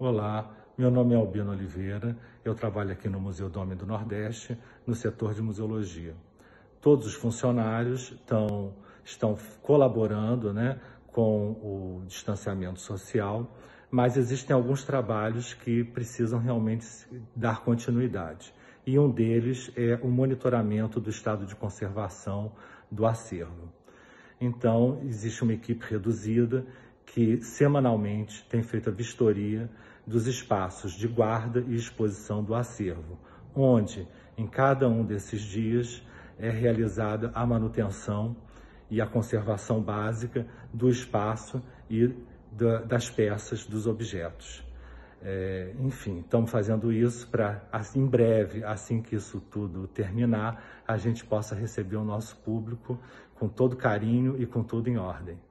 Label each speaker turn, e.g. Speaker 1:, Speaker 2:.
Speaker 1: Olá, meu nome é Albino Oliveira, eu trabalho aqui no Museu do Homem do Nordeste, no setor de museologia. Todos os funcionários estão, estão colaborando né, com o distanciamento social, mas existem alguns trabalhos que precisam realmente dar continuidade. E um deles é o monitoramento do estado de conservação do acervo. Então, existe uma equipe reduzida que semanalmente tem feito a vistoria dos espaços de guarda e exposição do acervo, onde em cada um desses dias é realizada a manutenção e a conservação básica do espaço e da, das peças dos objetos. É, enfim, estamos fazendo isso para, assim, em breve, assim que isso tudo terminar, a gente possa receber o nosso público com todo carinho e com tudo em ordem.